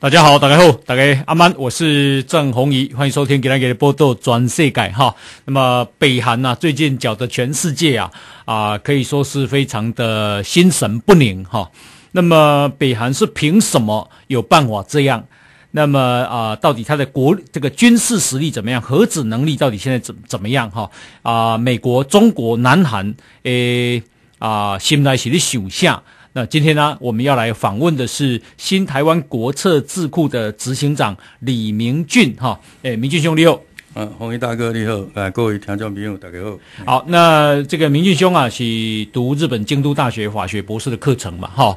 大家好，大家好，大家阿曼，我是郑红仪，欢迎收听《吉拉吉的波斗转世改》哈。那么北韩呢，最近搅得全世界啊啊，可以说是非常的心神不宁哈。那么北韩是凭什么有办法这样？那么啊，到底他的国这个军事实力怎么样？核子能力到底现在怎怎么样哈？啊，美国、中国、南韩，诶啊，现在是的想象。那今天呢，我们要来访问的是新台湾国策智库的执行长李明俊哈。哎，明俊兄，你好。嗯，红衣大哥，你好。啊，各位听众朋友，大家好。好，那这个明俊兄啊，是读日本京都大学法学博士的课程嘛？哈，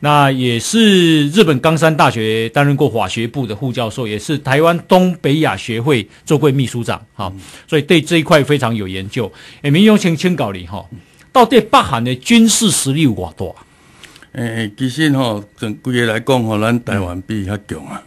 那也是日本冈山大学担任过法学部的副教授，也是台湾东北亚学会做过秘书长哈，所以对这一块非常有研究。哎，明兄，请听稿，你哈。到底八海的军事实力有多。诶，其实吼，从规个来讲，吼，咱台湾比较强啊。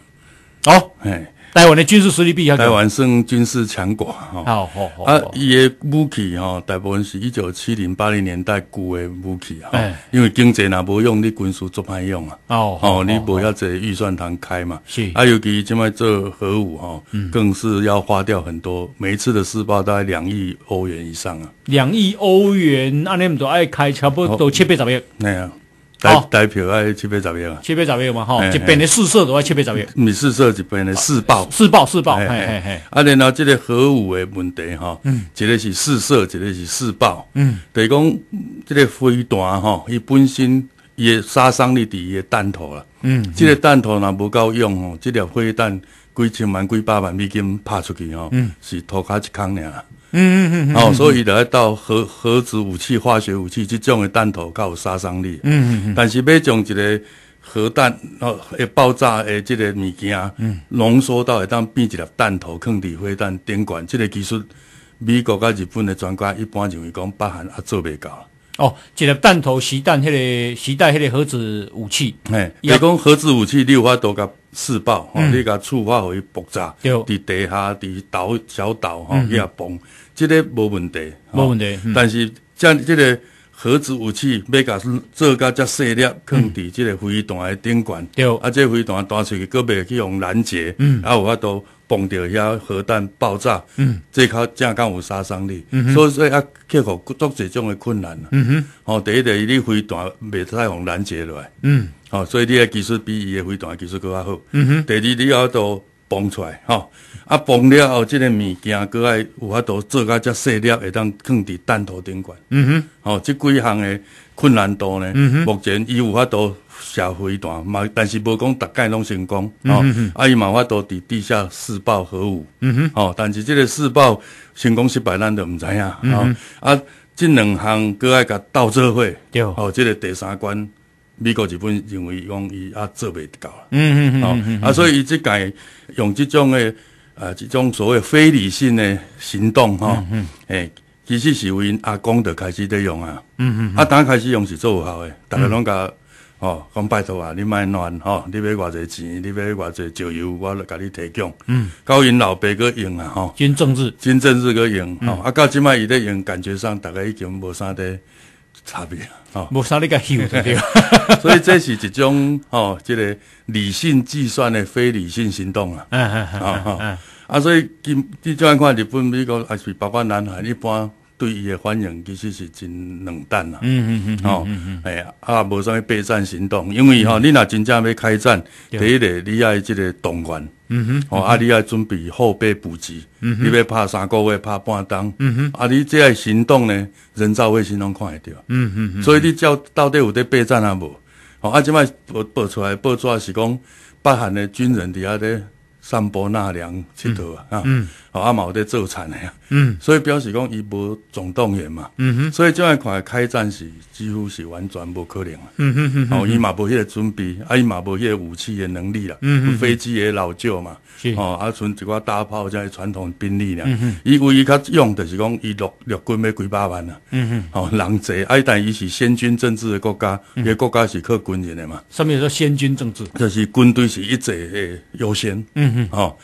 哦，诶，台湾的军事实力比强。台湾算军事强国哈。好好好。啊，伊的武器吼，大部分是一九七零八零年代旧的武器哈。诶。因为经济若无用，你军需做歹用啊？哦。哦，你不要在预算堂开嘛。是。啊，尤其即卖做核武吼，更是要花掉很多。每一次的试爆大概两亿欧元以上啊。两亿欧元，安你们都爱开，差不多都七八十亿。那样。代台票啊，七百十元啊，七百十元嘛，吼，一边的四色都要七百兆毋是四色一边的四爆，四爆四爆，嘿嘿嘿。啊，然后这个核武的问题，吼，嗯，一个是四色，一个是四爆，嗯，就是讲这个飞弹，吼，伊本身伊的杀伤力伫伊的弹头啦，嗯，这个弹头若无够用吼，这粒飞弹几千万、几百万美金拍出去吼，嗯，是涂骹一空尔。嗯嗯嗯，哦，所以来到核核子武器、化学武器，即种的弹头较有杀伤力。嗯嗯嗯。但是要将一个核弹，哦，爆炸诶，即个物件，嗯，浓缩到当变一粒弹头，藏伫灰弹顶管，即个技术，美国甲日本的专家一般认为讲，包含也做袂到。哦，一个弹头实弹迄个实弹迄个核子武器。嘿，也讲核子武器，你有法度甲试爆，吼，你甲触发伊爆炸，伫地下，伫岛小岛，吼，伊也崩。这个无问题，无问题。但是，这这个核子武器要甲做甲遮细粒，控伫这个飞弹的顶端。对，啊，这飞弹弹出去，佫袂去用拦截。嗯，啊，有法都碰着遐核弹爆炸。嗯，这靠正敢有杀伤力。所以啊，克服足这种的困难。嗯哼，哦，第一伊你飞弹未太用拦截落来。嗯，哦，所以你的技术比伊的飞弹技术佫较好。嗯哼，第二你要都。崩出来吼，啊崩了后，这个物件搁爱有法度做甲遮细粒会当放伫弹头顶管。嗯哼，吼，即几项的困难度呢？嗯哼，目前伊有法度社会段，嘛，但是无讲逐概拢成功。嗯哼，啊伊嘛有法度伫地下试爆核武。嗯哼，吼，但是这个试爆成功失败，咱都毋知影。嗯啊，这两项搁爱甲到做会。有，吼，这个第三关。美国日本认为用伊啊做袂到嗯嗯嗯，啊所以伊即届用即种诶，啊即种所谓非理性诶行动，哈，诶，其实是为阿公着开始用啊，嗯嗯，啊，当开始用是做有效诶，逐个拢甲哦，讲拜托啊，你卖乱吼，你买偌侪钱，你买偌侪石油，我着甲你提供，嗯，到因老爸去用啊，吼，金政治，金政治去用，吼、啊，到卖伊咧用感觉上，逐个已经无三块。差别啊，无收你个嚣，所以这是一种哦，即个理性计算的非理性行动啊，嗯嗯嗯嗯啊，所以今即种看日本、美国还是包括南海一般。对伊的反应其实是真冷淡啦。嗯嗯嗯，哦，哎呀，啊，无啥物备战行动，因为哈，你若真正要开战，第一个，你爱这个动员，嗯哼，哦，啊，你要准备后备补给，嗯你要拍三个月，拍半当，嗯哼，啊，你这下行动呢，人造卫星拢看得着，嗯嗯，所以你叫到底有在备战啊无？哦，啊，即摆报报出来报纸是讲，北韩的军人伫下咧散播纳粮佚佗啊，嗯。阿毛得作战的呀，所以表示讲伊无总动员嘛，所以这一款开战时几乎是完全无可能啊。哦，伊嘛无迄个准备，啊，伊嘛无迄个武器的能力啦，飞机也老旧嘛，哦，阿剩一寡大炮这样传统兵力哼，伊唯一较用就是讲伊陆陆军要几百万啊，哦，人侪，啊，但伊是先军政治的国家，个国家是靠军人的嘛。上面叫先军政治？就是军队是一切的优先，嗯哼，哦。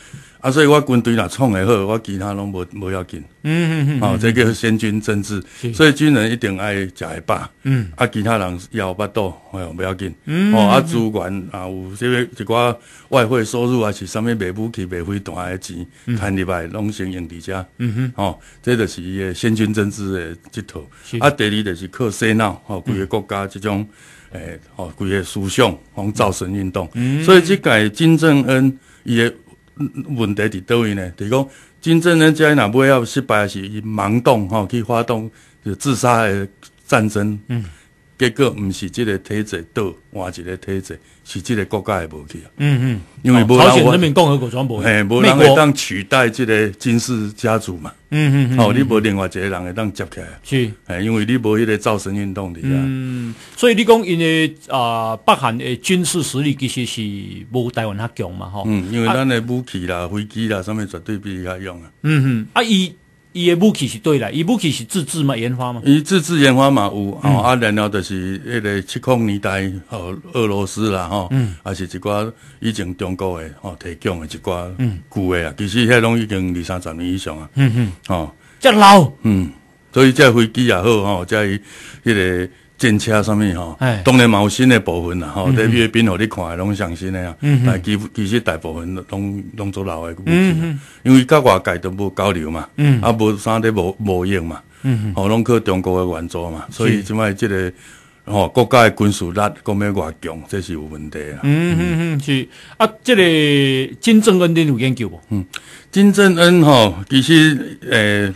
啊，所以我军队若创会好，我其他拢无无要紧。嗯嗯嗯。哦，这个先军政治，所以军人一定爱食会饱。嗯。啊，其他人幺八多，哎呦不要紧。嗯。哦啊，主管啊有这个一寡外汇收入啊，是啥物卖武器、卖飞大诶钱，赚入来拢成用伫遮。嗯哼。哦，这就是伊个先军政治的一套。啊，第二就是靠洗脑，哦，规个国家即种，诶吼规个思想吼，造成运动。嗯。所以，即个金正恩伊个。问题伫倒位呢？就是讲，真正咧，遮来若不要失败，是盲动吼，去发动自杀的战争。结果唔是即个体制倒，换一个体制，是即个国家嘅武器啊。嗯嗯，因为朝鲜人民共和国防部，系冇人会当取代即个军事家族嘛。嗯嗯，哦，你冇另外一个人会当接起，系，系因为你冇一个造神运动嚟啊。嗯，所以你讲因为啊，北韩的军事实力其实是冇台湾咁强嘛，哈。嗯，因为咱的武器啦、飞机啦，上面绝对比伊较强啊。嗯嗯，啊伊。伊诶武器是对啦，伊武器是自制嘛，研发嘛，伊自制研发嘛有，啊，然后就是迄个七空年代哦、俄罗斯啦，吼，嗯，啊，是一寡以前中国诶，吼、提供诶一嗯，旧诶啊，其实迄拢已经二三十年以上啊，嗯哼，哦，遮老，嗯，所以即飞机也好，吼，伊迄个。战车什物吼，当然嘛有新的部分啦，吼，在阅兵吼，你看，拢上新的啊。但其其实大部分拢拢做老诶故事。因为甲外界都无交流嘛，啊无三地无无用嘛，吼拢靠中国诶援助嘛。所以即摆即个吼国家军事力，讲要外强，这是有问题啦。嗯嗯嗯，是啊，即个金正恩你有研究无？嗯，金正恩吼，其实诶。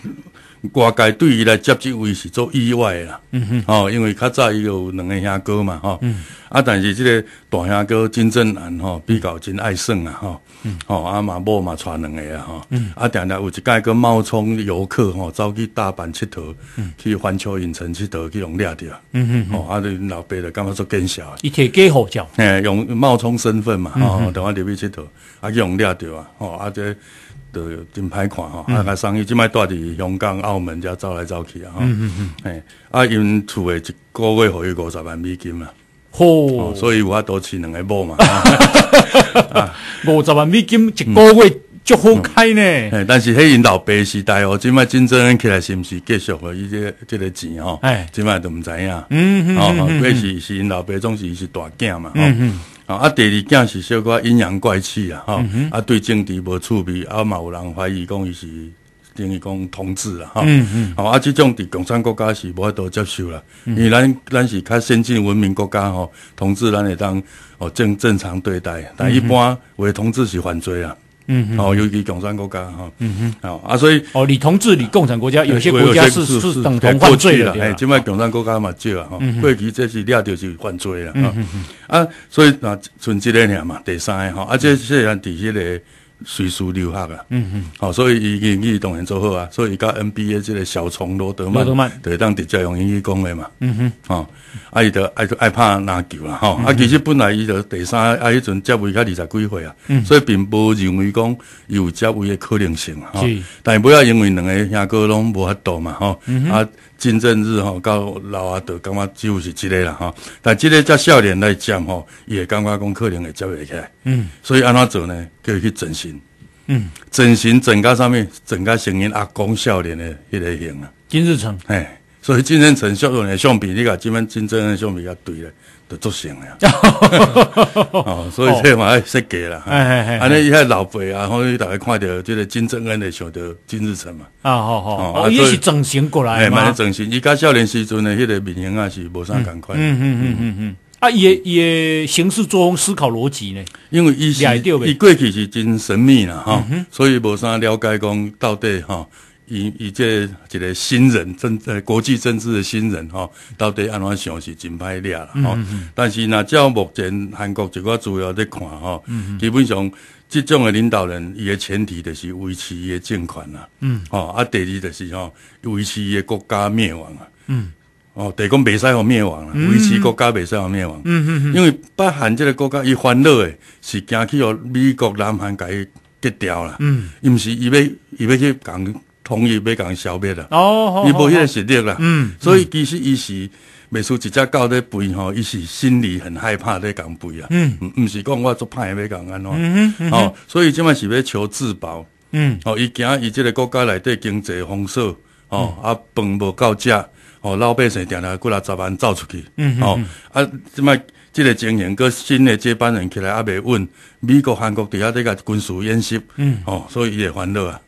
外界对伊来接即位是做意外啦，哦，因为较早伊有两个兄哥嘛，嗯，啊，但是即个大兄哥金正安吼，比较真爱耍啊，吼、哦，啊，嘛，某嘛传两个啊，嗯，啊，定定有一间个冒充游客吼，走去大阪佚佗，去环球影城佚佗，去互掠哼，哦，啊，你老爸就感觉做介笑，伊摕假护照，用冒充身份嘛，哦，等我入去佚佗，啊，去互掠着啊，哦，啊这。都真歹看哈，啊！生意即摆住伫香港、澳门，遮走来走去啊！哈，嗯，啊，因厝诶一个月互伊五十万美金啊，吼，所以有法度饲两个某嘛，五十万美金一个月足好开呢，但是迄因老爸时代哦，即摆竞争起来是毋是继续啊？伊个即个钱吼，即摆都毋知影，嗯嗯嗯，白是是老爸总是是大囝嘛，嗯嗯。啊，第二件事小可阴阳怪气啊，吼，啊对政敌无趣味，啊嘛有人怀疑讲伊是等于讲同志啦，哈，好啊，即种伫共产国家是无法度接受啦，因为咱咱是较先进文明国家吼，同志咱会当哦正正常对待，但一般为同志是犯罪啊。嗯，哦，尤其共产党国家，哈，嗯嗯，啊，所以，哦，你同志，你共产国家，有些国家是是等同犯罪了，哎，今麦共产国家嘛，少啦，哈，过去这是你也就是犯罪了，啊，所以那存这个念嘛，第三个，哈，啊，这虽然第一嘞。随时留学啊，嗯嗯，好，所以伊英语当然做好啊，所以伊甲 NBA 即个小虫罗德曼，罗德曼，就当直接用英语讲的嘛，嗯哼，哦，啊伊就爱爱拍篮球啊。吼，啊其实本来伊就第三啊迄阵接位甲二十几岁啊，所以并无认为讲有接位的可能性，是，但不要因为两个兄哥拢无法度嘛，哈，啊。金正日吼，到老阿得感觉几乎是这个啦吼。但这个叫少年来讲吼，也感觉讲可能会接袂起来。嗯，所以安怎做呢？叫去整形，嗯，整形整个上面整个成音啊，讲少年的迄个型啊，金日成，哎，所以金正成、苏东的相比，你看这边金正恩相比较对咧。就做成了，哦，所以这嘛也设计了。哎哎哎，啊，老白啊，所以大家看到这个金正恩的想到金日成嘛。啊，好好，哦，也是整形过来嘛。整形，伊家少年时阵的迄个面容啊是无啥同款。嗯嗯嗯嗯嗯，啊，也也形式作风思考逻辑呢。因为伊是伊过去是真神秘了哈，所以无啥了解讲到底哈。伊伊这一个新人政呃国际政治的新人吼，到底安怎想是真歹料啦吼。但是呢，照目前韩国一个主要在看吼，基本上这种的领导人，伊的前提就是维持伊的政权啦。嗯，哦，啊，第二就是吼，维持伊的国家灭亡啦。嗯，哦，得讲未使互灭亡啦，维持国家未使互灭亡。嗯嗯嗯，因为北韩这个国家伊欢乐诶，是惊去互美国、南韩甲伊结掉啦。嗯，伊毋是伊要伊要去讲。意易被讲消灭了，哦，伊无迄个实力啦，嗯，所以其实伊是美术直接到咧肥吼，伊是心里很害怕咧讲肥啊，嗯，毋是讲我做歹要共讲安怎。嗯嗯哦，所以即摆是要求自保，嗯，哦，伊惊伊即个国家内底经济封锁，哦，啊，饭无到食，哦，老百姓定定过来十万走出去，嗯哦，啊，即摆。这个经营个新的接班人起来也袂稳，美国、韩国底下这甲军事演习，哦，所以伊也烦恼啊，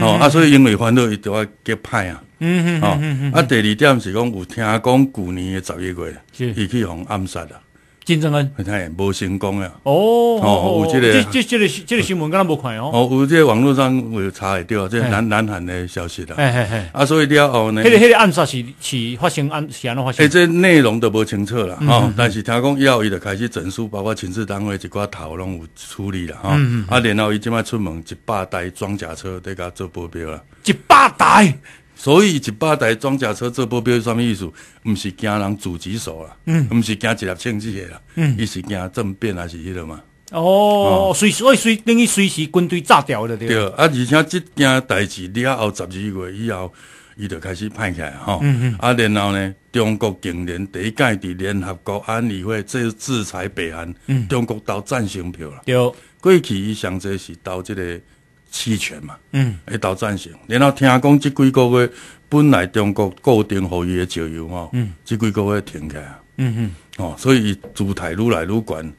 哦啊，所以因为烦恼伊就要结派啊，哦啊，第二点是讲有听讲旧年的十一月，伊去互暗杀啊。金正恩，嘿，无成功了。哦哦，有这这这这新闻刚刚无看哦。哦，我个网络上我有查一掉，这南南韩的消息啦。哎哎哎，啊，所以了后呢？迄个迄个暗杀是是发生暗是安发生？哎，这内容都无清楚了哈。但是听讲以后，伊就开始整肃，包括军治单位一寡头拢有处理了哈。嗯嗯。啊，然后伊即摆出门，一百台装甲车在甲做保镖了。一百台。所以一百台装甲车这波镖是什么意思？不是惊人主击手啦，嗯，不是惊职业枪击的啦，嗯，伊是惊政变还是迄个嘛？哦，随所以随等于随时军队炸掉了，对。对，啊，而且这件代志了后十二月以后，伊就开始派起来哈。嗯嗯。啊，然后呢，中国近年第一届的联合国安理会，这制裁北韩，嗯，中国投赞成票了，对。过去伊上这是投这个。期权嘛，嗯，会导战成。然后听讲，即几个月本来中国固定互伊的石油嗯，即几个月停嗯，啊。哦，所以伊姿态愈来愈悬，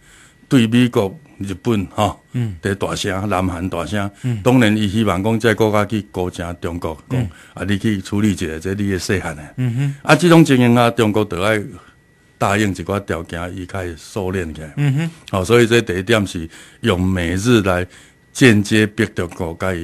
对美国、日本吼，嗯，的大声，南韩大嗯，当然伊希望讲个国家去高征中国，讲、啊，你去处理一下这你的细汉。嗯哼，啊，即种情形啊，中国得爱答应一寡条件，伊开始收敛起来。嗯哼，哦，所以这第一点是用美日来。间接逼得国改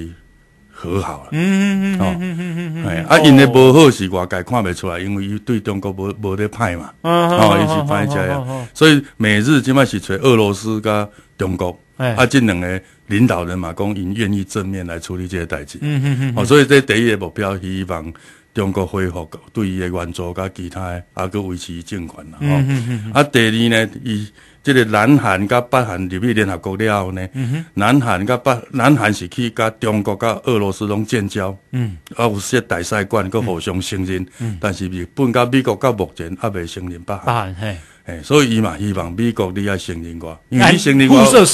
和好了，嗯嗯嗯，哦，嗯嗯嗯，哎，啊，因为无好是外界看不出来，因为伊对中国无无咧派嘛，哦，伊是派遮个，所以美日即摆是揣俄罗斯加中国，啊，这两个领导人嘛，讲因愿意正面来处理这些代志，嗯嗯嗯，哦，所以这第一个目标希望中国恢复对伊的援助加其他，啊，去维持政权啦，嗯，啊，第二呢，伊。即个南韩甲北韩入去联合国了后呢？南韩甲北南韩是去甲中国甲俄罗斯拢建交，嗯，啊有些大使馆佮互相承认，但是日本甲美国甲目前还未承认北韩，嘿，所以伊嘛，希望美国你也承认我，因为承认我，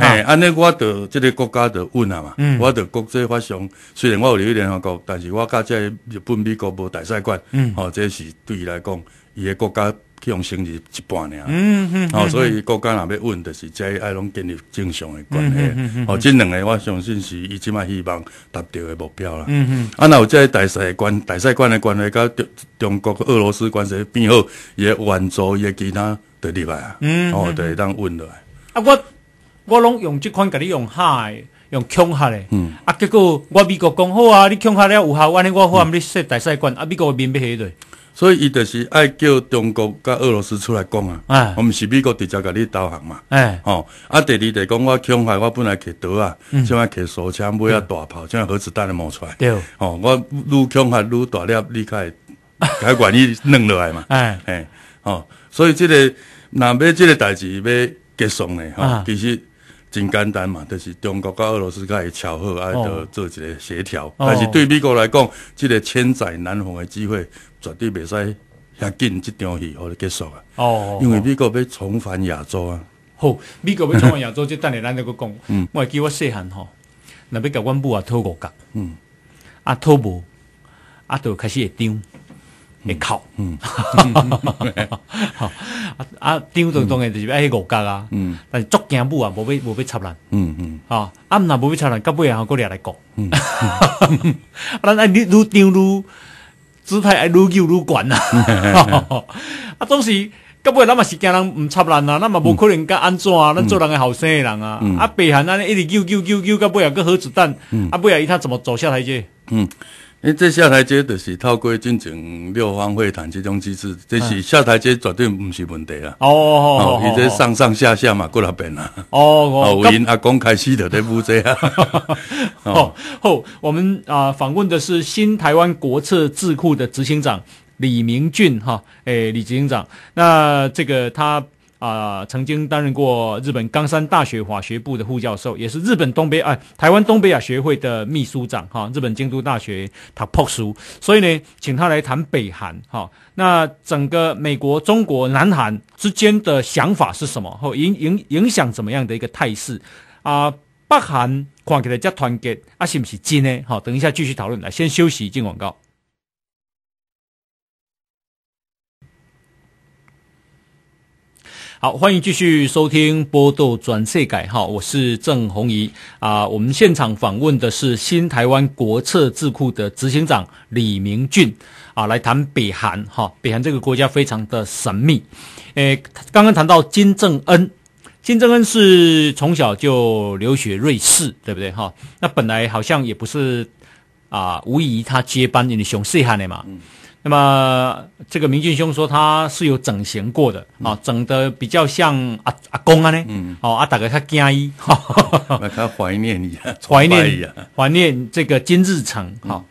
哎，安尼我著即个国家著稳啊嘛，我著国际法上，虽然我有入联合国，但是我甲即日本美国无大赛冠，哦，这是对伊来讲，伊个国家。用升值一半嗯。哦，所以国家若要稳，就是这爱拢建立正常的关系。哦，这两个我相信是伊即卖希望达到的目标啦。嗯嗯。啊，那有这大赛关、大赛关的关系，甲中国俄罗斯关系变好，也援助伊其他得地外啊。嗯嗯。哦，对，当稳落来。啊，我我拢用即款甲你用嗨，用强吓嘞。嗯。啊，结果我美国讲好啊，你强吓了有效，安尼我喊你说大赛馆，啊，美国面要下落。所以，伊著是爱叫中国甲俄罗斯出来讲啊！我毋是美国直接甲你导航嘛！哎，吼！啊，第二，就讲我强海，我本来克刀啊，现在克手枪尾啊大炮，现在核子弹都冒出来。对哦，我愈强海愈大粒，你会还愿意弄落来嘛？哎哎，吼！所以，即个，若要即个代志要结束呢？哈，其实真简单嘛，就是中国甲俄罗斯甲会巧合爱要做一个协调，但是对美国来讲，这个千载难逢的机会。啲未使廿紧即场戏可以结束啊！哦，因为呢个要重返亚洲啊！好，呢个要重返亚洲，即等嚟，咱一个讲，我系叫我细汉嗬，嗱，要甲温布啊，拖五格，嗯，阿拖布，阿就开始会张，会哭，嗯，啊，张当当然就系爱五格啊，嗯，但系足惊布啊，冇俾冇俾插烂，嗯嗯，啊，咁嗱冇俾插烂，咁尾如我过掠嚟讲，嗯，咁 啊，你如张如。姿态爱愈救愈悬呐，啊，总 是，到尾咱嘛是惊人毋插人啊，咱嘛无可能甲安怎，啊？咱做人诶后生诶人啊，啊，北韩安尼一直救救救救，到尾啊个核子弹，啊，尾啊伊他怎么走下台阶。嗯。因这下台阶就是透过进行六方会谈这种机制，这是下台阶绝对不是问题啦。哦，哦哦，而这上上下下嘛，过来变啦。哦，哦，哦，因阿公开始的在负责啊。哦，我们啊访问的是新台湾国策智库的执行长李明俊哈。诶，李执行长，那这个他。啊，曾经担任过日本冈山大学法学部的副教授，也是日本东北哎台湾东北亚学会的秘书长哈。日本京都大学他破书，所以呢，请他来谈北韩哈。那整个美国、中国、南韩之间的想法是什么？或影影影响怎么样的一个态势啊？北韩看起来较团结，啊，是不是真呢？好，等一下继续讨论来，先休息进广告。好，欢迎继续收听《波豆转世改》哈，我是郑红怡啊。我们现场访问的是新台湾国策智库的执行长李明俊啊，来谈北韩哈。北韩这个国家非常的神秘，诶，刚刚谈到金正恩，金正恩是从小就留学瑞士，对不对哈？那本来好像也不是啊，无疑他接班你是熊世汉的嘛。那么，这个明俊兄说他是有整形过的啊，整的比较像阿阿公啊呢。哦，阿大哥他惊伊，那他怀念你，怀念呀，怀念这个金日成哈。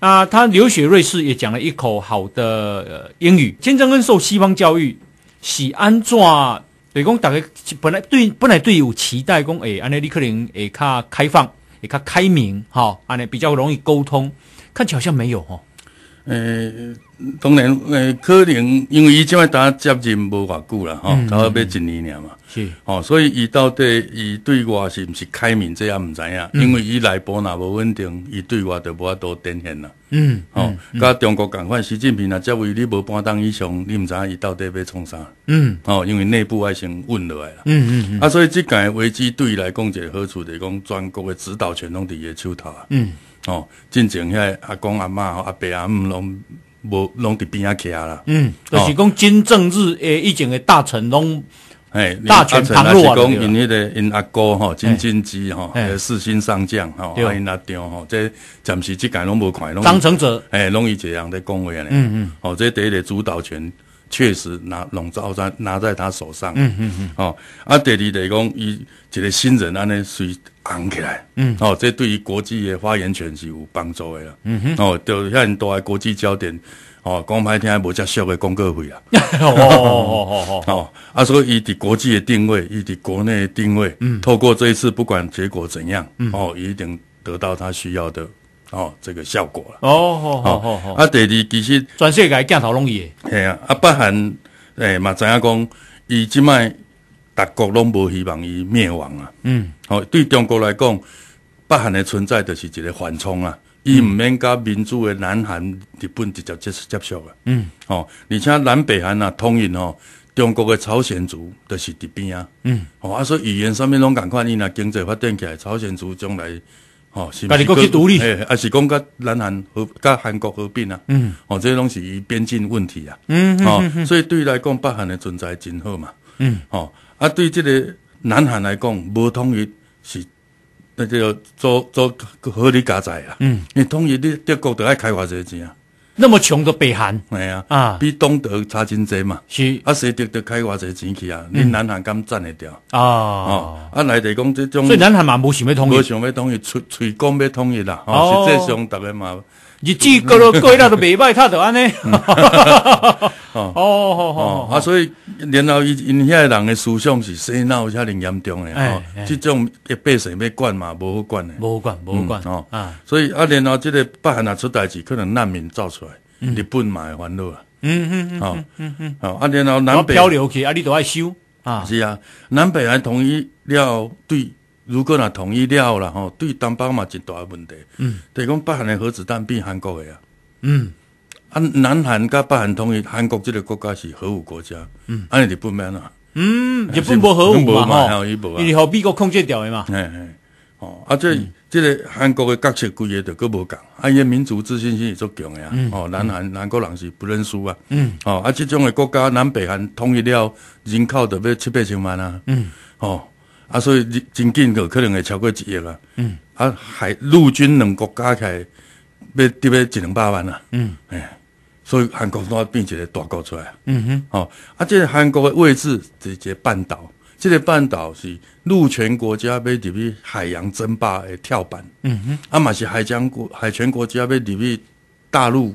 啊，他留学瑞士也讲了一口好的英语。金正恩受西方教育喜安怎？对公大概本来对本来对有期待讲，诶，安尼你可能也较开放，也较开明哈，安尼比较容易沟通。看起来好像没有哈。诶，当然诶，可能因为伊即摆打接任无偌久啦，哈，都要一年嘛，是，哦，所以伊到底伊对外是毋是开明这也毋知影？因为伊内部若无稳定，伊对外就无多展现啦。嗯，哦，加中国共款，习近平若即位你无半当以上，你毋知影伊到底要创啥？嗯，哦，因为内部还先稳落来啦，嗯嗯嗯，啊，所以即届危机对伊来讲，一个好处就是讲，全国的指导权拢伫伊手头。啊，嗯。哦，进前遐阿公阿妈阿伯阿姆拢无拢伫边啊徛啦。嗯，就是讲金正日诶以前诶大臣拢哎大权旁落了。讲因迄个因阿哥吼，金正吼，诶，四星上将吼，因阿张吼，即暂时即间拢无看。拢张成泽哎拢伊一个人咧讲话咧。嗯嗯，哦，即第一个主导权确实拿笼罩在拿在他手上。嗯嗯嗯，哦，啊第二来讲伊一个新人安尼随。扛起来，嗯，哦，这对于国际的发言权是有帮助的，嗯哼，哦，就现多都国际焦点，哦，讲盘天还无只少个工作会议啦，哦哦哦哦 哦，啊，所以以的国际的定位，以的国内的定位，嗯，透过这一次，不管结果怎样，嗯，哦，一定得到他需要的，哦，这个效果了，哦好好好好。啊，第二，其实全世界镜头容易，嘿啊，啊，包含诶，嘛，知阿讲伊即摆各国拢无希望伊灭亡啊！嗯，好，对中国来讲，北韩的存在就是一个缓冲啊。伊毋免甲民主的南韩、日本直接接接触啊。嗯，哦，而且南北韩啊，统一哦，中国的朝鲜族就是伫边啊。嗯，哦，啊，所以语言上面拢共款，伊若经济发展起来，朝鲜族将来哦是国够独立诶，啊是讲甲南韩和甲韩国合并啊。嗯，哦，这些东是伊边境问题啊。嗯嗯所以对来讲，北韩的存在真好嘛。嗯，哦。啊，对这个南韩来讲，无统一是那叫做做合理加载啊。嗯，你统一，你德国得爱开偌侪钱啊？那么穷的北韩，没啊啊，比东德差真济嘛。是啊，谁得得开偌侪钱去啊？你南韩敢赚得掉？啊哦，啊，来地讲这种，所以南韩嘛，无想要统一，无想要统一，随随讲要统一啦，实际上特别嘛。日子过了过，那都未歹，他都安呢。哦，哦，啊，所以，然后，因因遐人的思想是洗脑，遐尼严重诶，哦，这种一百姓要管嘛，无好管诶，无管，无管，哦，啊，所以啊，然后，这个北韩啊出代志，可能难民造出来，日本嘛会烦恼啊，嗯嗯嗯，好，嗯嗯，好，啊，然后南北，漂流去啊，你都爱修啊，是啊，南北还统一要对。如果若统一了啦吼，对东北嘛真大问题。嗯，提讲北韩的核子弹比韩国的呀。嗯，啊，南韩甲北韩统一，韩国这个国家是核武国家。嗯，安尼哋不蛮啦。嗯，日本无核武嘛吼。伊互美国控制掉的嘛？哎哎，哦，啊，这这个韩国的角色规个都佫无共，啊，伊民族自信心也足强的呀。哦，南韩南国人是不认输啊。嗯，哦，啊，这种的国家南北韩统一了，人口特要七八千万啊。嗯，哦。啊，所以真紧个可能会超过一亿啊！嗯，啊，海陆军两国加起来，要得要一两百万啦！嗯，哎，所以韩国都要变一个大国出来。嗯哼，哦，啊，这韩国的位置，一个半岛，这个半岛是陆权国家被入去海洋争霸的跳板。嗯哼，啊，嘛是海疆国、海权国家被入去大陆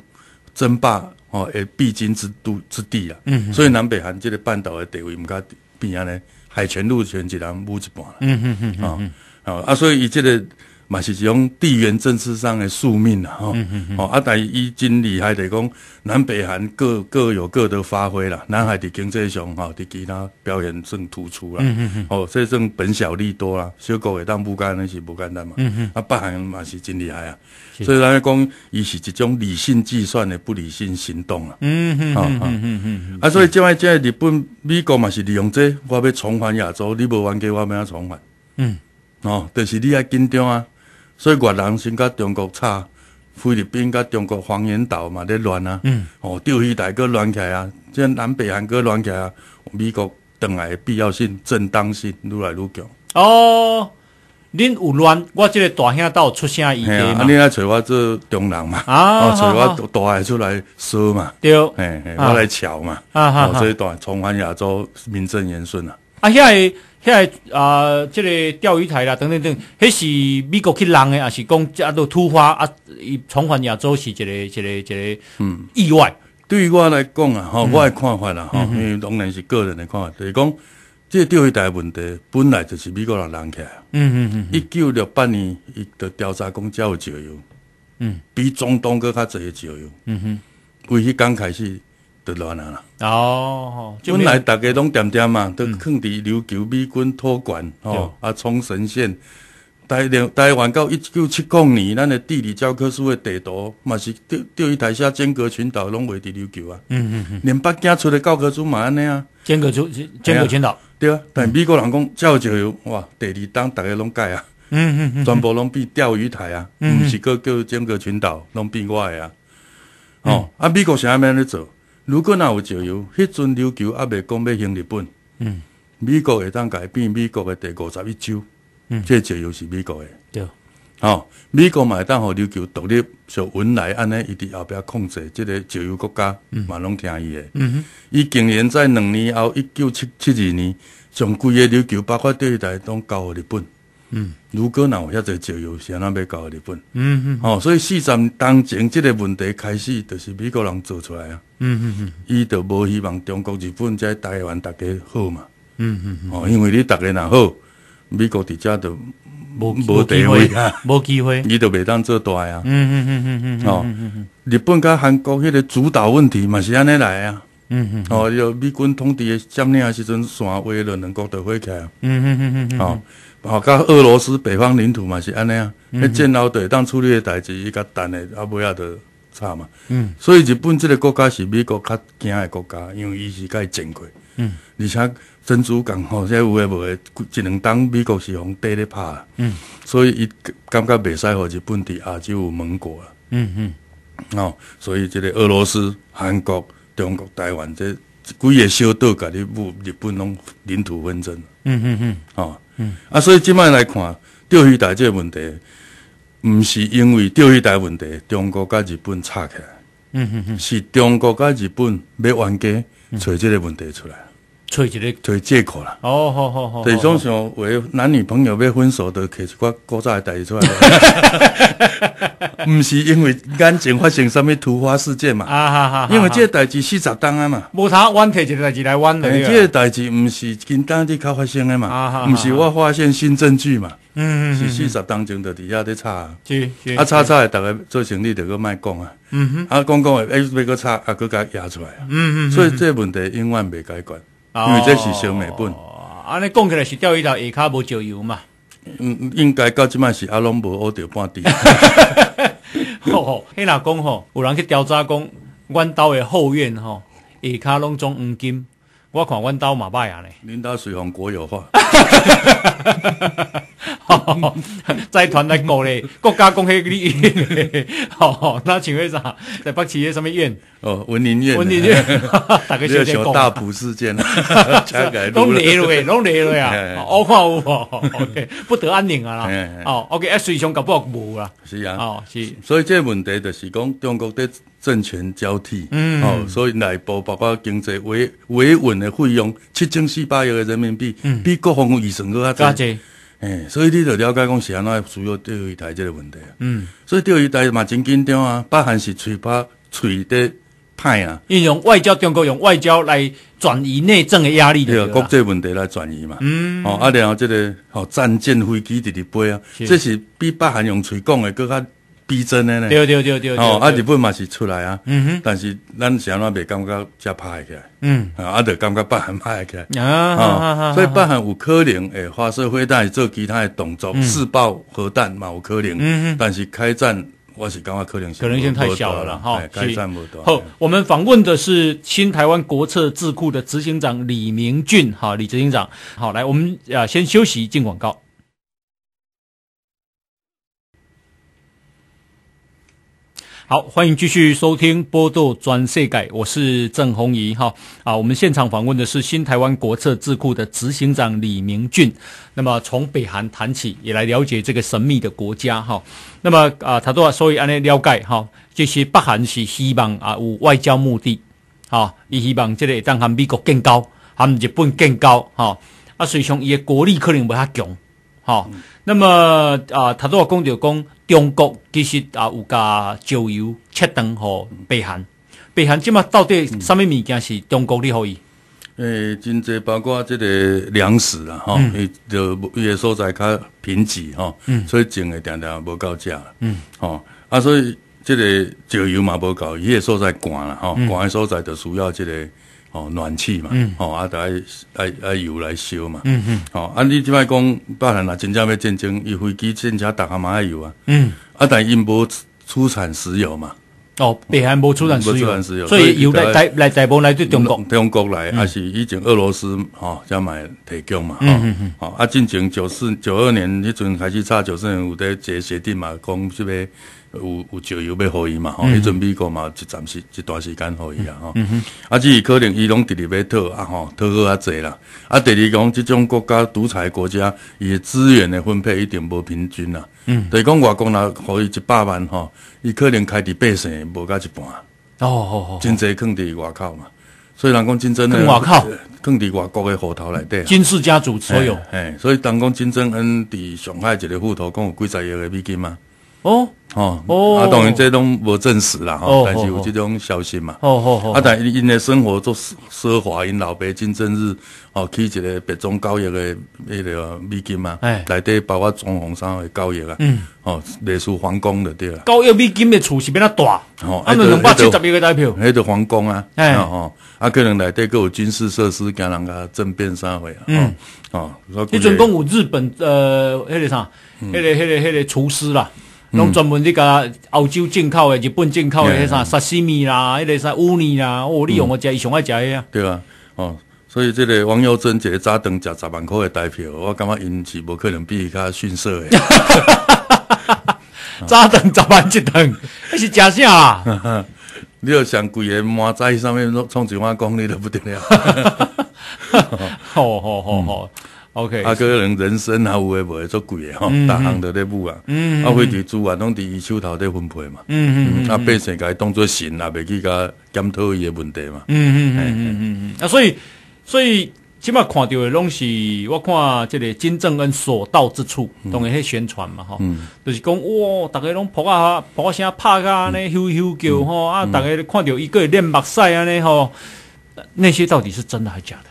争霸哦，诶，必经之都之地啊！嗯哼，所以南北韩这个半岛的地位，唔该变安尼。海泉路全一人母一半。嗯嗯嗯嗯，啊啊，所以以这个。嘛是一种地缘政治上的宿命啦，吼！哦，啊，但伊真厉害的讲南北韩各各有各的发挥啦，南海的经济上，吼，的其他表现正突出啦，哦，所以正本小利多啦，小国也当不干，那是不简单嘛，嗯、啊，北韩嘛是真厉害啊，所以来讲，伊是一种理性计算的不理性行动啊，嗯嗯嗯嗯嗯，啊，所以即外即日本、美国嘛是利用这，我要重返亚洲，你无还给我，我要重返，嗯，哦，但是你爱紧张啊。所以越南先甲中国差，菲律宾甲中国黄岩岛嘛在乱啊，哦钓鱼台个乱起来啊，这南北韩个乱起来啊，美国登来必要性、正当性愈来愈强。哦，恁有乱，我这个大兄有出啥意见啊，恁来揣我做中人嘛，啊，揣我大来出来说嘛，对，哎，我来瞧嘛，啊哈，所以段重返亚洲名正言顺啊。啊，遐个遐个啊，即个钓鱼台啦等等等，迄是美国去人诶，啊是讲啊，多突发啊，伊重返亚洲是一个一个一个嗯意外。对于我来讲啊，吼，我的看法啦，吼，因为当然是个人的看法，就是讲这钓鱼台问题本来就是美国人浪起来。嗯嗯嗯。一九六八年，伊个调查讲，只有石油，比中东搁较侪石油。嗯哼。为迄刚开始。都乱啊啦！哦，本来大家拢点点嘛，都坑伫琉球美军托管哦，啊冲绳县，台台湾到一九七五年，咱的地理教科书的地图嘛是钓钓鱼台写间隔群岛拢未伫琉球啊！嗯嗯嗯，连北京出的教科书嘛安尼啊，间隔出间隔群岛对啊，但美国人讲照旧哇，地理当大家拢改啊！嗯嗯嗯，全部拢变钓鱼台啊，毋是叫叫间隔群岛拢变的啊！哦，啊美国是安尼咧做？如果那有石油，迄阵琉球也未讲要向日本，美国会当改变美国的第五十一州，这石油是美国的。对，哦，美国买单和琉球独立，就原来安尼一直后壁控制即个石油国家，嘛拢听伊的。嗯哼，伊竟然在两年后，一九七七二年，从贵个琉球包括钓鱼台拢交互日本。嗯，如果若有遐个石油是安那要搞日本，嗯嗯，哦，所以四战当前即个问题开始就是美国人做出来啊，嗯嗯嗯，伊就无希望中国日本在台湾逐家好嘛，嗯嗯嗯，哦，因为你逐家若好，美国伫遮就无无地位啊，无机会，伊就袂当做大啊，嗯嗯嗯嗯嗯，哦，日本甲韩国迄个主导问题嘛是安尼来啊，嗯嗯，哦，要美军统治占领的时阵，线威了两国都分开啊，嗯嗯嗯嗯，哦。哦，甲俄罗斯北方领土嘛是安尼啊，迄建老地当处理诶代志，伊较单诶也尾亚的差嘛。嗯，所以日本这个国家是美国较惊诶国家，因为伊是该争过。嗯，而且珍珠港吼，即有诶无诶，一两党美国是互底咧拍嗯，所以伊感觉袂使互日本伫亚洲盟国啊。嗯嗯，哦，所以即个俄罗斯、韩国、中国、台湾，即几个小岛甲你日日本拢领土纷争。嗯嗯嗯，哦。嗯，啊，所以即摆来看钓鱼台即个问题，毋是因为钓鱼台问题，中国甲日本吵起，来，嗯哼哼，是中国甲日本要冤家，找即个问题出来。找一个找借口啦。哦，好好好。最终像为男女朋友要分手的，其实我古早带出来。哈哈哈哈哈！唔是因为眼前发生什么突发事件嘛？啊哈哈！因为这个代志四十当啊嘛。无他，弯提一个代志来弯你啊。这个代志唔是简单的搞发生的嘛？啊哈！唔是我发现新证据嘛？嗯嗯。是四十当中的底下在查。是。啊查查的，大家做生理的个卖讲啊。嗯哼。啊，讲讲的，哎，要个查啊，佫加压出来啊。嗯嗯。所以这问题永远未解决。因为这是小美本，安尼讲起来是钓鱼岛下骹无石油嘛？嗯，应该到即摆是阿拢无学着半滴。吼吼，迄若讲吼，有人去调查讲，阮岛的后院吼，下骹拢种黄金。我看万达嘛巴啊呢。万达银行国有化，哈哈哈哈哈！在团内搞咧，国家公害嗰好好，那请问一在北区上面院哦，文宁院，文宁院，要求大普事件，都离了喂，都离了呀，OK OK，不得安宁啊啦，哦，OK，S 兄搞不木啊，是啊，哦是，所以这个问题就是讲中国的。政权交替，嗯，哦，所以内部包括经济维维稳的费用七千四百亿的人民币，嗯，比各方预算都较加济，哎，所以你就了解讲，是现在主要钓鱼台这个问题，嗯，所以钓鱼台嘛真紧张啊，北韩是嘴巴嘴的派啊，运用外交，中国用外交来转移内政的压力，对啊，国际问题来转移嘛，嗯，哦，啊，然后这个哦，战舰飞机直直飞啊，这是比北韩用嘴讲的更加。逼真的呢，对对对对，哦，阿日本嘛是出来啊，嗯哼，但是咱安拢袂感觉遮歹个，嗯，啊，阿就感觉半韩歹个，啊啊啊，所以半韩有可能诶，发射飞弹做其他的动作自爆核弹嘛有可能，嗯哼，但是开战我是感觉可能，性可能性太小了哈，开战不多。好，我们访问的是新台湾国策智库的执行长李明俊，哈，李执行长，好，来我们啊先休息进广告。好，欢迎继续收听《波斗转世改》，我是郑红怡哈。啊，我们现场访问的是新台湾国策智库的执行长李明俊。那么从北韩谈起，也来了解这个神秘的国家哈。那么啊，他都所以安尼了解哈，这些北韩是希望啊有外交目的哈，伊希望这个当含美国更高，含日本更高哈啊，所以上伊的国力可能不太强哈。那么啊，他做讲着讲，中国其实啊有加石油、切断和北韩。北韩即嘛到底什么物件是中国的好伊？诶，真侪包括这个粮食啦，哈，就有些所在较贫瘠哈，所以种诶定定无够食，嗯，哦，啊，所以这个石油嘛无够，伊些所在赶啦，哈，赶的所在就需要这个。哦，暖气嘛，哦，啊，得爱爱爱油来烧嘛，嗯嗯，哦，啊，你即摆讲，当然啦，真正要战争，伊飞机、真正逐项嘛，爱油啊，嗯，啊，但英国出产石油嘛，哦，北下无出产石油，所以油在来来大部分来自中国，中国来，啊是以前俄罗斯，哦，才买提供嘛，嗯嗯嗯，哦，啊，进前九四九二年迄阵开始差，九四年有在结协定嘛，讲即个。有有石油要给伊嘛？吼，迄阵美国嘛？一暂时一段时间给伊啊！吼，啊，只是可能伊拢直直要讨啊！吼，讨好较济啦！啊，第二讲即种国家独裁国家，伊资源的分配一定无平均啦！嗯，第讲外国若互伊一百万吼，伊可能开伫八成，无甲一半哦哦哦，真济藏伫外口嘛！所以人讲金正恩，藏伫外国的户头内底，金氏家族所有。哎，所以人讲金正恩伫上海一个户头共有几十亿的美金嘛？哦哦哦，啊，等于这种无证实啦，吼，但是有这种消息嘛。哦哦哦，啊，但因的生活做奢华，因老北京政治，哦，去一个北中教育的那个秘金嘛，哎，内底包括总红山会教育啦，嗯，哦，类似皇宫的对啦。高育秘金的厝是变哪大？哦，啊，两百七十亿个代币。迄的皇宫啊，哦哦，啊，可能内底各有军事设施，惊人家政变商会啊，嗯哦，你总共有日本呃，那个啥？迄、个黑个那个厨师啦。拢专门伫甲澳洲进口诶、日本进口诶迄啥沙西米啦，迄个啥乌尼啦，哦，你用我食，伊上爱食诶啊。对啊，哦，所以即个王友珍一个早顿食十万块诶代票，我感觉因是无可能比伊较逊色。诶。早顿十万一顿，迄是食啥？你要上贵诶满在上面弄创一万公里都不得了。好好好好。OK，啊，可能人生啊，有诶，卖鬼贵吼，逐项在咧舞啊，啊，会伫珠啊，拢伫伊手头咧分配嘛，嗯嗯，啊，变成伊当做神啊，袂去甲检讨伊诶问题嘛。嗯嗯嗯嗯嗯啊，所以所以即摆看到诶，拢是我看即个金正恩所到之处，当然迄宣传嘛，吼，就是讲哇，大家拢扑啊啊啥，拍甲安尼咻咻叫吼，啊，大家看到伊个练目屎安尼吼，那些到底是真的还是假的？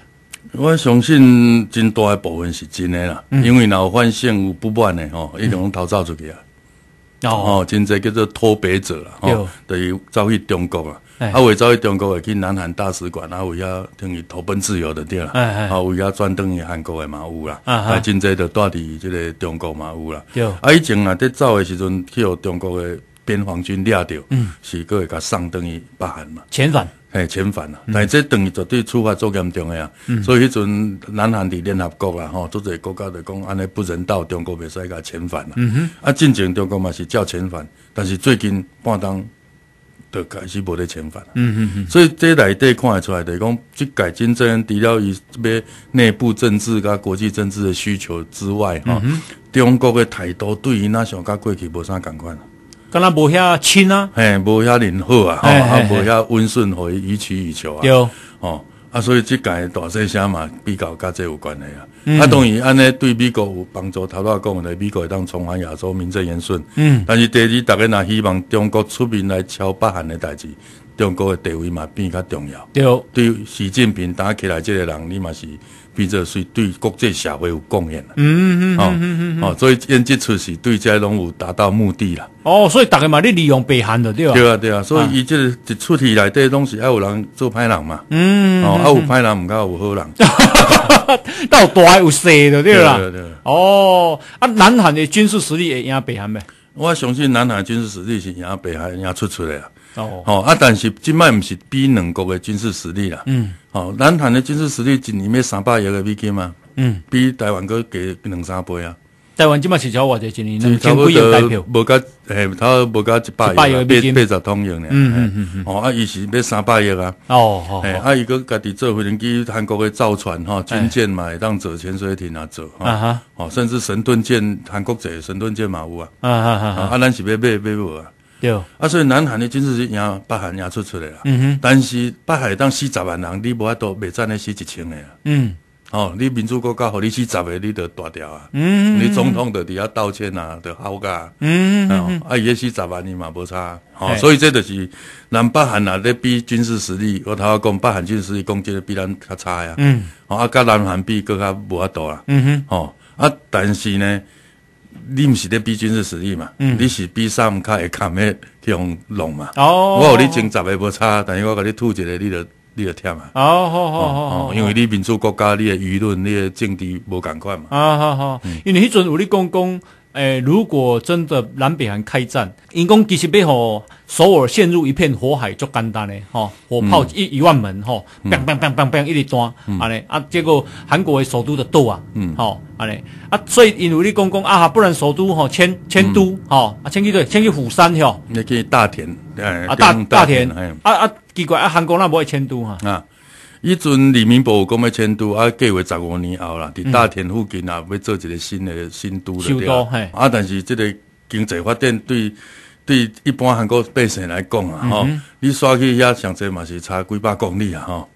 我相信真大一部分是真的啦，因为老反省有不满的吼，一种逃走出去啊，哦，真侪叫做脱北者啦，吼，等于走去中国啊，啊为走去中国会去南韩大使馆啊，为遐等于投奔自由的对啦，啊为遐转登去韩国的嘛有啦，啊真侪的住伫即个中国嘛有啦，啊以前啊在走的时阵去，互中国的边防军掠着，嗯，是佫会甲送登去北韩嘛遣返。诶，遣返啦！但这等于绝对处罚最严重个啊。所以迄阵南韩伫联合国啊，吼，做者国家就讲安尼不人道，中国袂使甲遣返啦。啊，进前中国嘛是叫遣返，但是最近半当就开始无得遣返嗯哼哼，所以这内底看会出来，就讲即改进，这除了伊这边内部政治甲国际政治的需求之外，哈，中国嘅态度对于那像甲过去无啥共款。敢若无遐亲啊，嘿，无遐人好啊，吼，无遐温顺伊予取予求啊，对，哦，啊，所以即届大细声嘛，比较甲这有关系啊，啊，当然，安尼对美国有帮助，头来讲的，美国会当重返亚洲，名正言顺，嗯，但是第二，大家若希望中国出面来敲北韩的代志，中国的地位嘛，比较重要，对，对，习近平打起来，这个人，你嘛是。比着是对国际社会有贡献了，嗯嗯嗯，嗯哦，所以演这出戏对在拢有达到目的了。哦，所以大家嘛，你利用北韩的对吧？对啊对啊，所以伊就一出起来这些东西，还有人做派人嘛，嗯，哦，还有派人唔够有好人，到大有小的对啦，哦，啊，南韩的军事实力也赢北韩呗，我相信南韩军事实力是赢北韩赢出出来啊。哦，好啊！但是今麦唔是比两国嘅军事实力啦。嗯，好，南韩嘅军事实力一年咩三百亿嘅美金嘛。嗯，比台湾佫加两三倍啊。台湾今麦市场偌者一年千几亿百币。无加，诶，他无加一百亿八美金。嗯嗯嗯嗯。哦，啊，伊是要三百亿啊。哦哦。诶，啊，伊佫家己做飞机，韩国嘅造船、哈军舰嘛，当做潜水艇啊做。啊哈。哦，甚至神盾舰，韩国坐神盾舰嘛有啊。啊哈哈。啊，咱是要买买无啊？有啊，所以南韩的军事是也，北韩也出出来了。嗯哼。但是北韩当死十万人，你无法度未占的死一千个啊。嗯。哦，你民主国家，互你死十个，你都大掉啊。嗯嗯。你总统都底下道歉啊，都好噶。嗯。啊，也许十万人嘛无差。哦，所以这就是南北韩啊，咧比军事实力，我头下讲北韩军事实力攻击的比咱较差呀。嗯。哦，啊，跟南韩比更加无法度啊。嗯哼。哦，啊，但是呢。你毋是咧比军事实力嘛？你是比三卡一卡咩用弄嘛？哦，我互你前十个无差，但是我甲你吐一个，你就你就忝嘛。哦，好好好，因为你民主国家，你诶舆论，你诶政治无共款嘛。啊，好好，因为迄阵有你讲讲。哎，如果真的南北韩开战，因公其实背后首尔陷入一片火海就简单嘞，吼火炮一一万门，哈，砰砰砰砰砰，一直端，安尼，啊，结果韩国的首都的倒啊，嗯，吼安尼，啊，所以因为你公公啊，不然首都哈迁迁都，哈，啊迁去对，迁去釜山，吼，你去大田，哎，啊大大田，啊啊，奇怪，啊韩国那不会迁都哈？啊。以阵李明博讲要迁都，啊，计划十五年后啦，伫大田附近啊，要做一个新的新都的对啊。啊，但是即个经济发展对对一般韩国百姓来讲啊，吼，你刷去遐上济嘛是差几百公里啊，吼。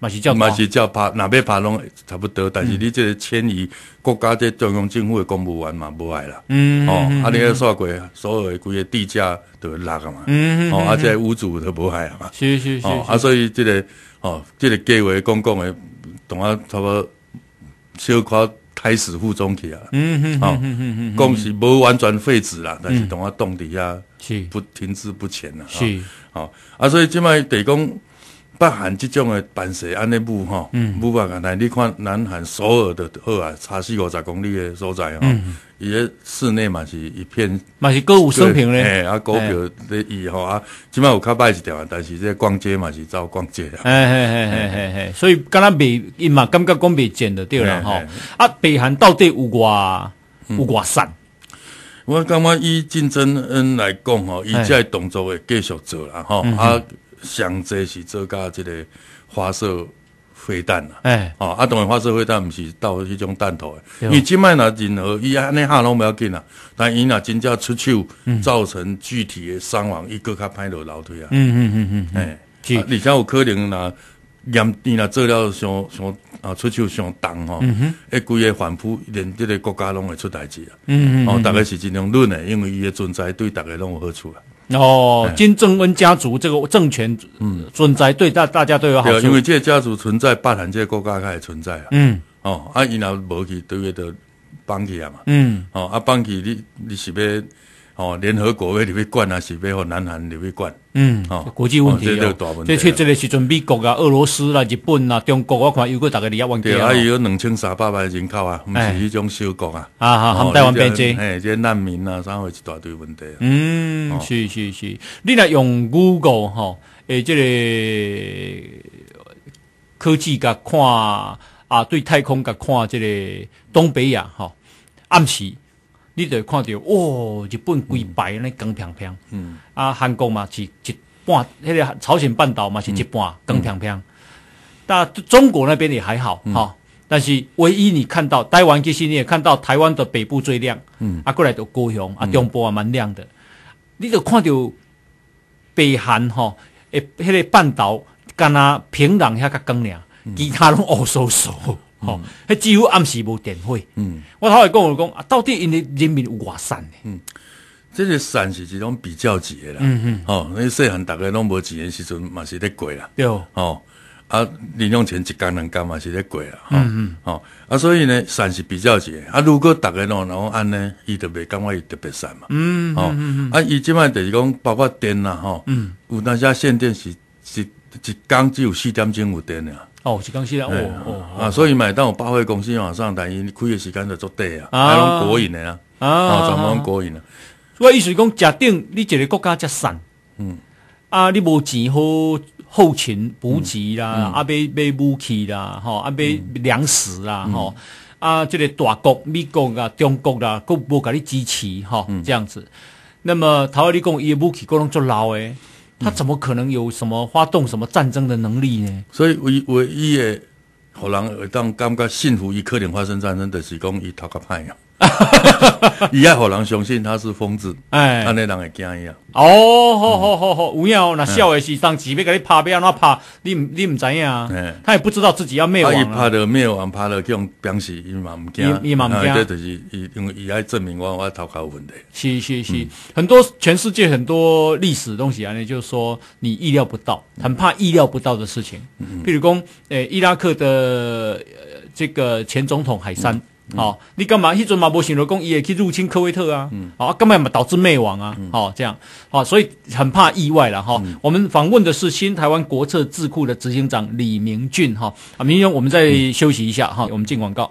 嘛是叫嘛是叫怕那边拍拢差不多，但是你这迁移国家这中央政府的公务员嘛，无爱啦。嗯，哦，啊，你要扫过，所有的规个地价都落啊嘛。嗯嗯嗯。哦，且屋主都无爱啊嘛。是是是。哦，啊，所以这个哦，这个计划公共的，同我差不多，小可开始负重去了。嗯嗯嗯嗯嗯。公是无完全废止啦，但是同我冻底下是不停滞不前啦。是。好啊，所以今卖得工。北韩即种诶办事安尼吼，哈，木吧？来你看，南韩首尔的好啊，差四五十公里的所在吼，伊个室内嘛是一片，嘛是歌舞升平咧。啊，股票咧以后啊，即码有较歹一点啊，但是这逛街嘛是走逛街。哎哎哎哎哎，所以敢若未伊嘛感觉讲未减的对啦吼，啊，北韩到底有偌有偌善？我感觉以竞争恩来讲伊即个动作会继续做啦吼啊。上济是做加即个发射飞弹呐，哎，哦，啊，当然发射飞弹毋是到迄种弹头诶，因为即卖若任何伊安尼下拢袂要紧啊，但伊若真正出手造成具体的伤亡，伊佫较歹落楼梯啊，嗯嗯嗯嗯，哎，而且有可能若严伊若做了上上啊出手上重吼，一规个反扑，连即个国家拢会出代志啊，嗯嗯，哦，大概是尽量论诶，因为伊的存在对大家拢有好处啊。哦，金正恩家族这个政权，嗯，存在对大大家都有好处。对，因为这个家族存在，巴坦这个国家也存在嗯，哦，啊，伊后武器都为的放弃嘛。嗯，哦，啊，放弃你，你是要。哦，联合国会理会管啊，是要后难难理会管。嗯，哦，国际问题，这大问题。这这个时阵，美国啊、俄罗斯啦、日本啦、中国，我看，如果大概的一万几啊，对啊，有两千三百万人口啊，不是一种小国啊。啊哈，很大问题，哎，这难民啊，啥会一大堆问题。嗯，是是是，你若用 Google 哈，诶，这个科技甲看啊，对太空甲看，这个东北亚哈暗时。你就看到哇，日本规排安尼光平平，啊韩国嘛是一半，迄个朝鲜半岛嘛是一半光平平。但中国那边也还好哈，但是唯一你看到，台湾其实你也看到，台湾的北部最亮，啊过来就高雄啊，中部也蛮亮的。你就看到北韩哈，诶，迄个半岛干那平壤遐较光亮，其他拢乌飕飕。吼，迄只有暗时无电费。嗯，我头来讲我讲，到底因的人民有话善的。嗯，这个善是一种比较级的啦。嗯嗯，吼，你细汉大概拢无钱的时阵，嘛是咧过啦。对，吼啊，零用钱一工两干嘛是咧过啦。嗯嗯，吼啊，所以呢，善是比较级的。啊，如果大家拢然后安呢，伊特别感觉伊特别善嘛。嗯嗯嗯，啊，伊即卖就是讲，包括电啦，吼，嗯，有当下限电是是，一工只有四点钟有电呐。哦，是江西啦，哦，哦啊，所以咪当我包去公司往上，但系开嘅时间就做低啊，啊，咁果然嚟啊，啊，就咁果然啦。我意思讲假定你一个国家在散，嗯，啊，你冇钱好后勤补给啦，啊，买买武器啦，吼，啊，买粮食啦，吼，啊，即个大国美国啊、中国啦，佢冇甲你支持，哈，这样子。那么头下你讲伊的武器可能咗老诶。他怎么可能有什么发动什么战争的能力呢？所以，唯一唯一的，让人当感觉幸福与可能发生战争的是讲伊托个朋友。哈哈哈！哈，伊也好难相信他是疯子，哎，安内人也惊一样。哦，好好好好，有哦，那笑的是上，只别个你怕别，哪怕你你唔知呀？他也不知道自己要灭亡。他怕了灭亡，怕了用表示，伊嘛唔惊，伊嘛唔惊，这就是伊用伊来证明我我逃开问题。是是是，很多全世界很多历史东西，安内就是说你意料不到，很怕意料不到的事情。譬如讲，诶，伊拉克的这个前总统海山。好，你干嘛？迄阵嘛无想到讲伊也去入侵科威特啊，好，干嘛嘛导致灭亡啊？好，这样，好，所以很怕意外了哈。我们访问的是新台湾国策智库的执行长李明俊哈。啊，明兄，我们再休息一下哈，我们进广告。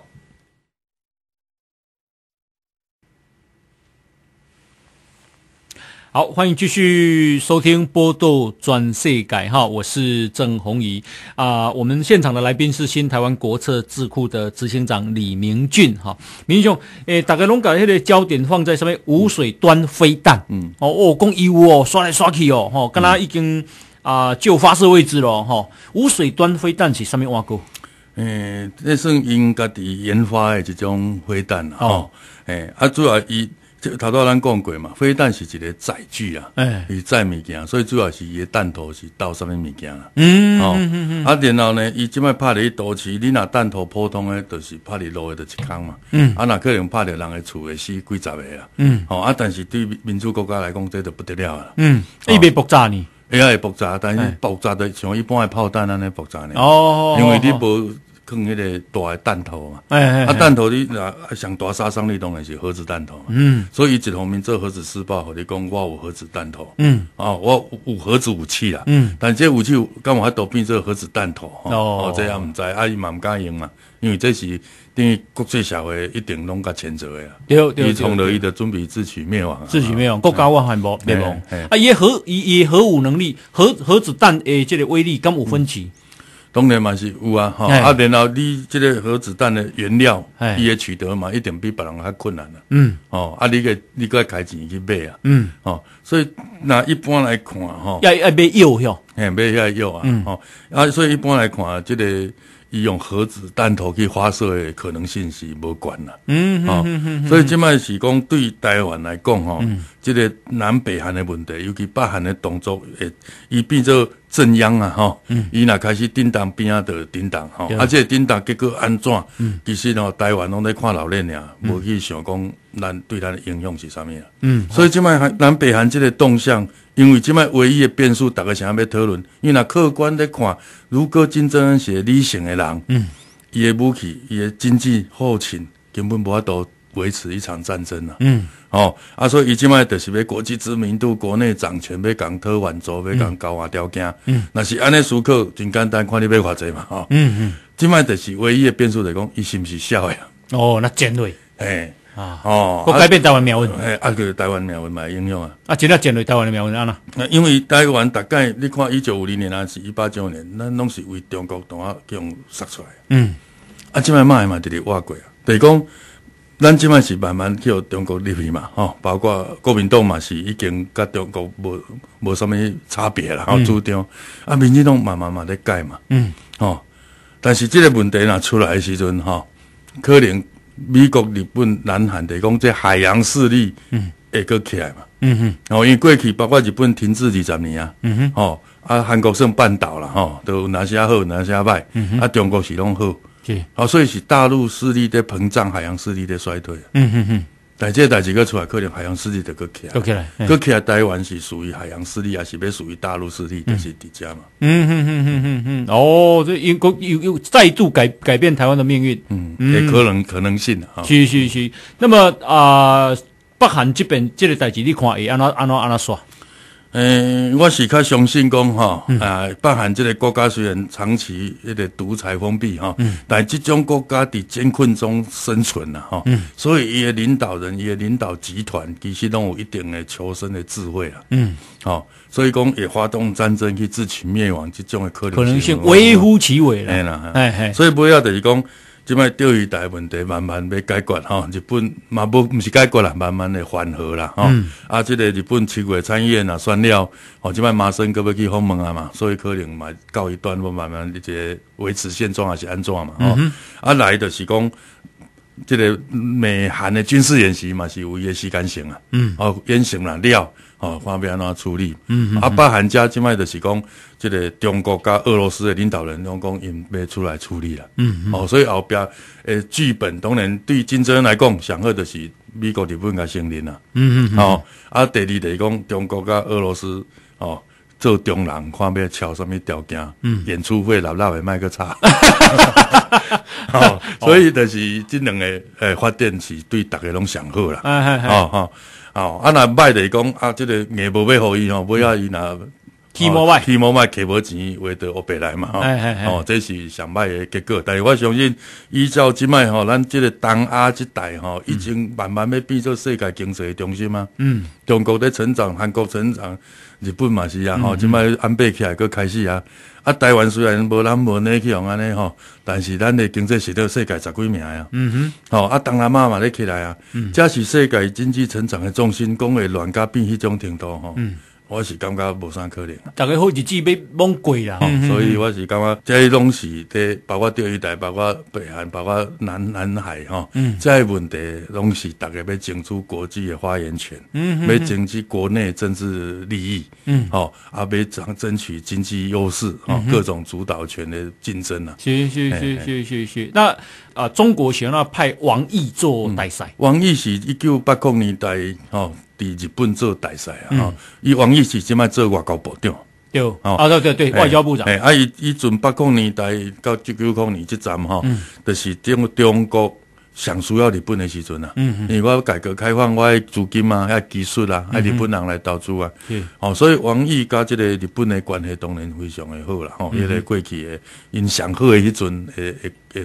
好，欢迎继续收听《波动转世改》哈，我是郑红怡啊。我们现场的来宾是新台湾国策智库的执行长李明俊哈，明兄，诶，大家拢搞迄个焦点放在上面无水端飞弹，嗯，哦，哦，讲义乌哦，刷来刷去哦，哈，跟他已经啊，就发射位置了哈，无水端飞弹是上面挖过，诶，这算英该的研发的这种飞弹哦，诶，啊，主要以。就头拄咱讲过嘛，飞弹是一个载具啊，是载物件，所以主要是伊弹头是到上物物件啦。嗯，嗯啊，然后呢，伊即摆拍伫都市，你若弹头普通诶，就是拍伫路诶，就一空嘛。嗯，啊，若可能拍着人诶厝诶，死几十个啊。嗯，好啊，但是对民主国家来讲，这就不得了啦。嗯，伊未爆炸呢？伊也会爆炸，但是爆炸的像一般诶炮弹安尼爆炸呢？哦，因为你无。空迄个大诶弹头嘛，啊弹头你啊像大杀伤力当然是核子弹头嘛，所以一方面做核子试爆，互你讲我有核子弹头，嗯啊我有核子武器啊，嗯，但这武器干嘛还躲边做核子弹头？哦，这也毋知啊伊嘛毋敢用嘛，因为这是等于国际社会一定拢甲谴责的，伊从得伊的准备自取灭亡，自取灭亡，国家我还无灭亡，啊，伊核伊伊核武能力，核核子弹诶，这个威力敢无分歧？当然嘛是有啊，哈啊，然后你这个核子弹的原料，也取得嘛，一定比别人较困难啊。嗯，哦，啊，你个你个开钱去买啊。嗯，哦，所以那一般来看吼，要要买药哟，嘿，买些药啊，嗯，哦，啊，所以一般来看，这个伊用核子弹头去发射的可能性是无关啦。嗯，哦，所以即卖是讲对台湾来讲哈，这个南北韩的问题，尤其北韩的动作，诶，伊变做。正央啊，嗯，伊若开始震当边仔就震荡，吼，啊且震当结果安怎？其实哦，台湾拢在看老练俩，无去想讲咱对咱的影响是啥物啊？嗯，所以即摆咱南北韩即个动向，因为即摆唯一的变数，逐个想要讨论。因为若客观在看，如果正恩是理性的人，嗯，伊的武器、伊的经济后勤根本无法度。维持一场战争呐。嗯，哦，啊，所以伊即卖就是欲国际知名度、国内掌权，欲讲特挽足，欲讲交换条件。嗯，那是安尼输克真简单，看你欲偌济嘛。哦，嗯嗯，即卖就是唯一的变数，就讲伊是毋是小个。哦，那简锐，哎啊，哦，不改变台湾命运，哎，啊就是台湾命运嘛，应用啊。啊，即个简锐台湾的命运安啦？因为台湾大概你看一九五零年还是一八九五年，咱拢是为中国同啊用杀出来。嗯，啊，即摆卖嘛就是外国啊，等于讲。咱即摆是慢慢去互中国入去嘛，吼，包括国民党嘛是已经甲中国无无啥物差别啦，主张啊，民进党慢慢嘛咧改嘛，嗯，吼，但是这个问题若出来时阵，吼，可能美国、日本、南韩的讲这海洋势力，嗯，会搁起来嘛，嗯哼，哦，因为过去包括日本停滞二十年啊，嗯哼，哦，啊，韩国算半岛了，吼，都有哪些好，哪些歹，啊，中国是拢好。好，所以是大陆势力在膨胀，海洋势力在衰退。嗯嗯嗯，大这代几个出来，可能海洋势力得搁起来，搁起来，啊。台湾是属于海洋势力啊，是不？属于大陆势力就是叠加嘛。嗯嗯嗯嗯嗯嗯。哦，这因又又又再度改改变台湾的命运。嗯也可能可能性啊。是是是。那么啊，北韩这边这个代志，你看会按拉按拉按拉说。诶，我是较相信讲，哈，啊，包含即个国家虽然长期一个独裁封闭，哈，但这种国家伫艰困中生存啦，哈，所以伊嘅领导人、伊嘅领导集团其实都有一定嘅求生嘅智慧啦，嗯，好，所以讲也发动战争去自取灭亡，这种嘅可能可能性微乎其微啦，系啦，所以不要等于讲。即摆钓鱼台问题慢慢要解决吼，日本嘛不毋是解决啦，慢慢的缓和啦吼。啊，即个日本七国产业啊算了，哦，即摆马生个要去访问啊嘛，所以可能嘛告一段落，慢慢即维持现状还是安怎嘛？哦，啊来的是讲，即个美韩的军事演习嘛是有一个时间性啊，哦，演习了了。哦，看要安怎处理。嗯，阿巴韩家即摆就是讲，即个中国甲俄罗斯的领导人拢讲，因要出来处理了。嗯嗯。哦，所以后边诶剧本当然对金正恩来讲，上好就是美国日本甲承认啦。嗯嗯。哦，啊，第二就是讲中国甲俄罗斯哦，做中人看要桥什么条件，嗯，演出费老老会卖个差。哈哈哈！哈，哦，所以就是这两个诶发展是对大家拢上好了。哎哦哦。哦，啊那卖的讲啊，这个硬无买互伊吼，买下伊那。提毛卖，提毛卖，给无钱，会得欧白来嘛？吼。哦，这是上歹的结果。但是我相信，依照即卖吼，咱即个东亚即代吼，已经慢慢要变做世界经济的中心啊。嗯，中国在成长，韩国成长。日本嘛是啊，吼，即摆安倍起来佫开始啊。啊，台湾虽然无咱无你去用安尼吼，但是咱的经济是到世界十几名啊。嗯哼，吼，啊，东南亚嘛咧起来啊，嗯，正是世界经济成长的重心，讲的乱加变迄种程度吼。嗯。我是感觉无啥可能，大家好日子要蒙过啦，所以我是感觉，这东西，包括钓鱼台，包括北韩，包括南南海，哈，这问题拢是大家要争出国际的发言权，嗯，要争取国内政治利益，嗯，好，阿别争争取经济优势，啊，各种主导权的竞争啊。系系系系系系，那啊，中国想要派王毅做大使，王毅是一九八零年代，哦。伫日本做大赛啊！吼，伊王毅是即摆做外交部长，对，啊，对对对，外交部长。哎，啊，伊伊从八九年代到九九九年即站吼，就是中中国上需要日本的时阵啊。嗯嗯。因为我改革开放，我资金啊、技术啊，啊，日本人来投资啊。嗯。哦，所以王毅甲即个日本的关系当然非常的好啦，哦，迄个过去因上好诶迄阵诶诶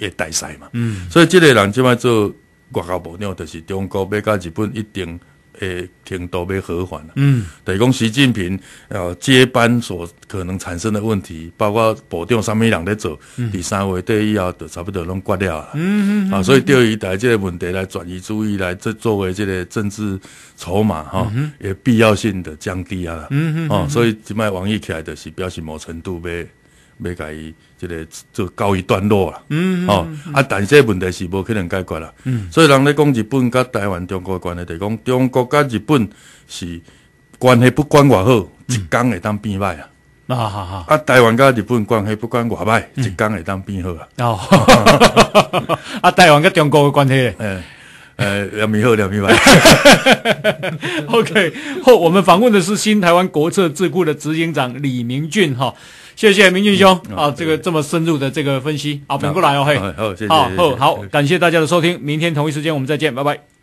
诶大赛嘛。嗯。所以即个人即摆做外交部长，就是中国要甲日本一定。诶，程度要和缓了。嗯，第讲习近平呃接班所可能产生的问题，包括保障上面人在做，第三位对以后都差不多拢挂掉了。嗯嗯，啊，所以钓鱼台这个问题来转移注意来，这作为这个政治筹码哈，也必要性的降低啊。嗯嗯，啊，所以今卖网易起来的是表示某程度被。要介伊，即个做告一段落啦。嗯。哦。啊，但是问题是无可能解决啦。嗯。所以人咧讲，日本甲台湾、中国关系，就讲中国甲日本是关系，不管外好，一江会当变歹啊。啊哈哈！啊，台湾甲日本关系不管外歹，一江会当变好啊。哦。啊，台湾甲中国的关系，诶，诶，两米好，两米坏。OK，好，我们访问的是新台湾国策智库的执行长李明俊哈。谢谢明俊兄啊，这个这么深入的这个分析啊，反过来哦，嘿，好，好，好，感谢大家的收听，明天同一时间我们再见，拜拜。